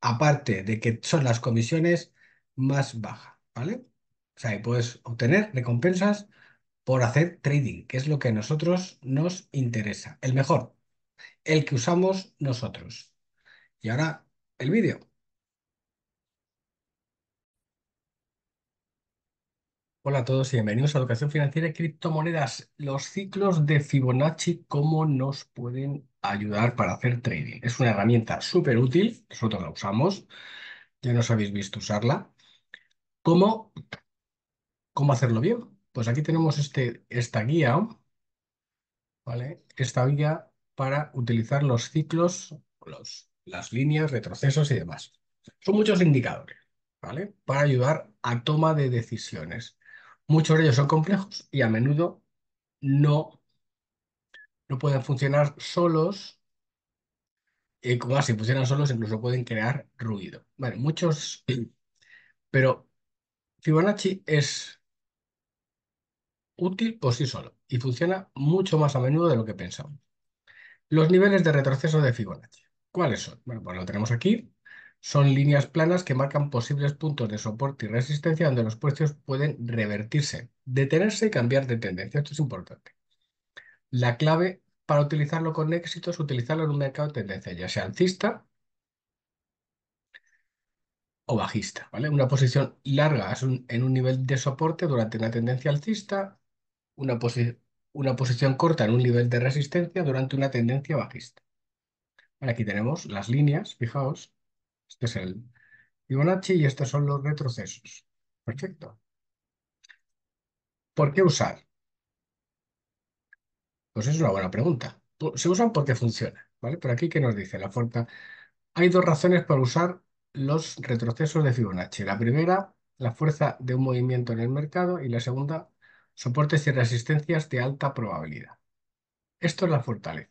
aparte de que son las comisiones más bajas, ¿vale? O sea, puedes obtener recompensas por hacer trading, que es lo que a nosotros nos interesa, el mejor, el que usamos nosotros. Y ahora el vídeo. Hola a todos y bienvenidos a Educación Financiera y Criptomonedas, los ciclos de Fibonacci, cómo nos pueden ayudar para hacer trading. Es una herramienta súper útil, nosotros la usamos, ya nos habéis visto usarla. ¿Cómo, cómo hacerlo bien? Pues aquí tenemos este, esta guía, ¿vale? Esta guía para utilizar los ciclos, los, las líneas, retrocesos y demás. Son muchos indicadores, ¿vale? Para ayudar a toma de decisiones. Muchos de ellos son complejos y a menudo no no pueden funcionar solos. y eh, como si funcionan solos, incluso pueden crear ruido. Vale, muchos. Pero Fibonacci es útil por sí solo y funciona mucho más a menudo de lo que pensamos. Los niveles de retroceso de Fibonacci. ¿Cuáles son? Bueno, pues lo tenemos aquí. Son líneas planas que marcan posibles puntos de soporte y resistencia donde los precios pueden revertirse, detenerse y cambiar de tendencia. Esto es importante. La clave para utilizarlo con éxito es utilizarlo en un mercado de tendencia, ya sea alcista o bajista, ¿vale? Una posición larga en un nivel de soporte durante una tendencia alcista, una, posición corta en un nivel de resistencia durante una tendencia bajista. aquí tenemos las líneas, fijaos. Este es el Fibonacci y estos son los retrocesos. Perfecto. ¿Por qué usar? Pues es una buena pregunta. Se usan porque funciona. ¿vale? Pero aquí, ¿qué nos dice la fuerza? Hay dos razones para usar los retrocesos de Fibonacci. La primera, la fuerza de un movimiento en el mercado y la segunda, soportes y resistencias de alta probabilidad. Esto es la fortaleza.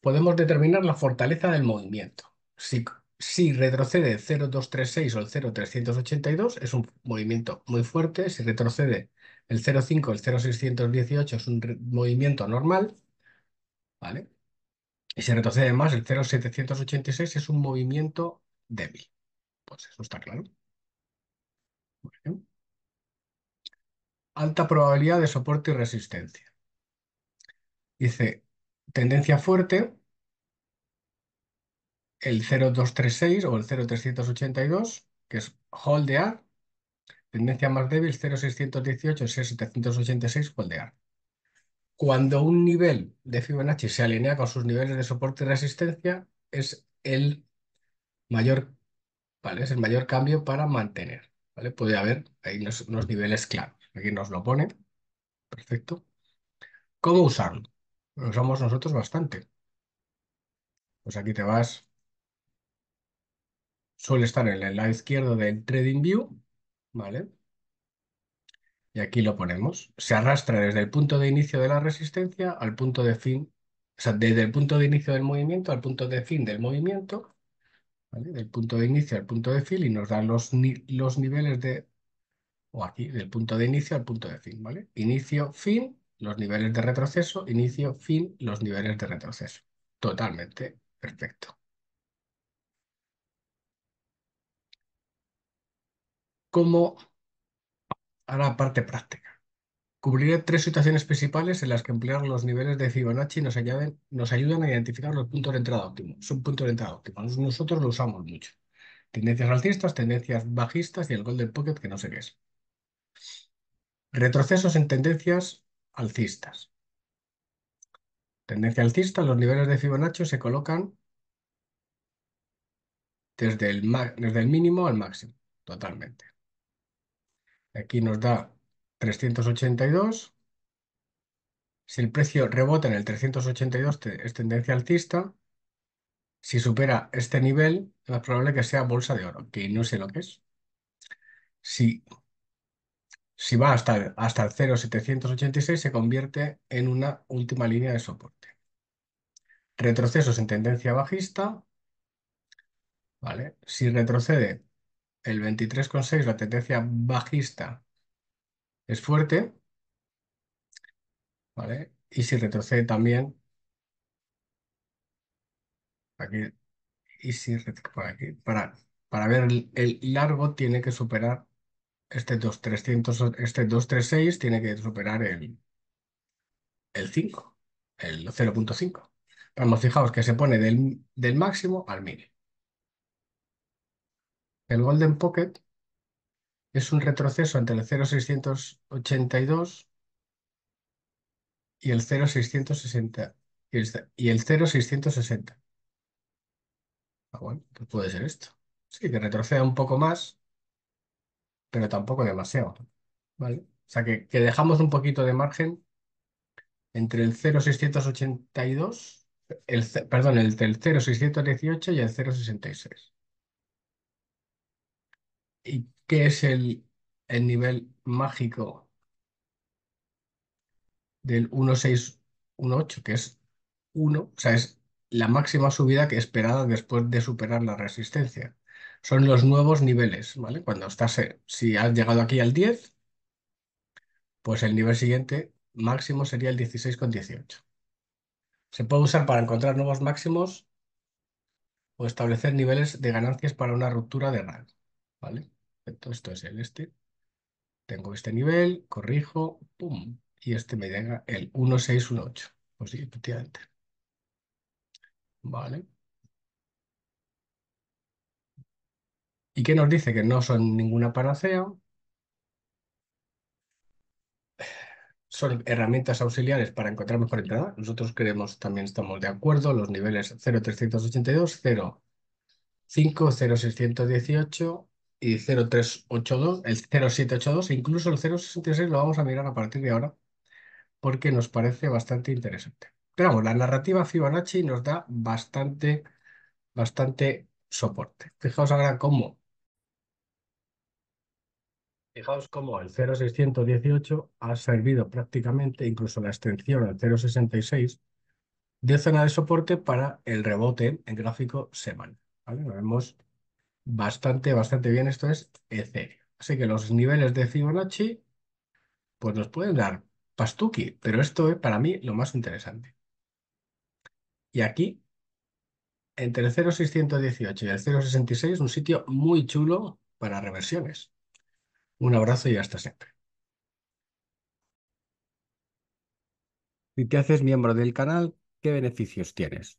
Podemos determinar la fortaleza del movimiento. Si, si retrocede 0,236 o el 0,382, es un movimiento muy fuerte. Si retrocede el 05, el 0618 es un movimiento normal, ¿vale? Y se retrocede más, el 0786 es un movimiento débil. Pues eso está claro. Alta probabilidad de soporte y resistencia. Dice, tendencia fuerte, el 0236 o el 0382, que es hold a tendencia más débil 0,618, 0,786, foldear. Cuando un nivel de Fibonacci se alinea con sus niveles de soporte y resistencia, es el mayor, ¿vale? es el mayor cambio para mantener. ¿vale? Puede haber ahí unos, niveles claros. Aquí nos lo pone. Perfecto. ¿Cómo usarlo? Lo usamos nosotros bastante. Pues aquí te vas. Suele estar en el lado izquierdo del Trading view ¿vale? Y aquí lo ponemos. Se arrastra desde el punto de inicio de la resistencia al punto de fin, o sea, desde el punto de inicio del movimiento al punto de fin del movimiento, Del punto de inicio al punto de fin y nos da los, los niveles de, o aquí, del punto de inicio al punto de fin, ¿vale? Inicio, fin, los niveles de retroceso, inicio, fin, los niveles de retroceso. Totalmente perfecto. Cómo a la parte práctica. Cubriré tres situaciones principales en las que emplear los niveles de Fibonacci nos, nos ayudan a identificar los puntos de entrada óptimos. Son puntos de entrada óptimos. Nosotros lo usamos mucho. Tendencias alcistas, tendencias bajistas y el golden pocket, que no sé qué es. Retrocesos en tendencias alcistas. Tendencia alcista, los niveles de Fibonacci se colocan desde el, desde el mínimo al máximo, totalmente. Aquí nos da 382. Si el precio rebota en el 382 es tendencia altista, Si supera este nivel, es más probable que sea bolsa de oro, que no sé lo que es. Si, si va hasta, hasta el 0,786, se convierte en una última línea de soporte. Retrocesos en tendencia bajista. ¿vale? Si retrocede el 23,6, la tendencia bajista es fuerte, ¿vale? Y si retrocede también, aquí, y si aquí, para, para ver el, largo tiene que superar este 2300, este 236 tiene que superar el, el 5, el 0.5. Vamos, fijaos que se pone del, del máximo al mínimo. El Golden Pocket es un retroceso entre el 0,682 y el 0,660. Y el 0,660. Ah, bueno, pues puede ser esto? Sí, que retroceda un poco más, pero tampoco demasiado. ¿Vale? O sea, que, que dejamos un poquito de margen entre el 0,682, el, perdón, entre el 0,618 y el 0,66. ¿Y qué es el, nivel mágico del 1618? Que es 1, o sea, es la máxima subida que esperada después de superar la resistencia. Son los nuevos niveles, ¿vale? Cuando estás, eh, si has llegado aquí al 10, pues el nivel siguiente máximo sería el 16,18. Se puede usar para encontrar nuevos máximos o establecer niveles de ganancias para una ruptura de rango, ¿vale? esto es el este. Tengo este nivel, corrijo, pum, y este me llega el 1618. Pues sí, efectivamente. Vale. ¿Y qué nos dice? Que no son ninguna panacea. Son herramientas auxiliares para encontrar mejor entrada. Nosotros creemos, también estamos de acuerdo, los niveles 0.382, 050618 0.618, y 0382, el 0782 e incluso el 066 lo vamos a mirar a partir de ahora porque nos parece bastante interesante. Pero vamos, la narrativa Fibonacci nos da bastante, bastante soporte. Fijaos ahora cómo. Fijaos cómo el 0618 ha servido prácticamente, incluso la extensión al 066, de zona de soporte para el rebote en gráfico semanal. ¿vale? Lo vemos bastante, bastante bien. Esto es Ethereum. Así que los niveles de Fibonacci, pues nos pueden dar pastuki, pero esto es para mí lo más interesante. Y aquí, entre el 0,618 y el 0,66, un sitio muy chulo para reversiones. Un abrazo y hasta siempre. Si te haces miembro del canal, ¿qué beneficios tienes?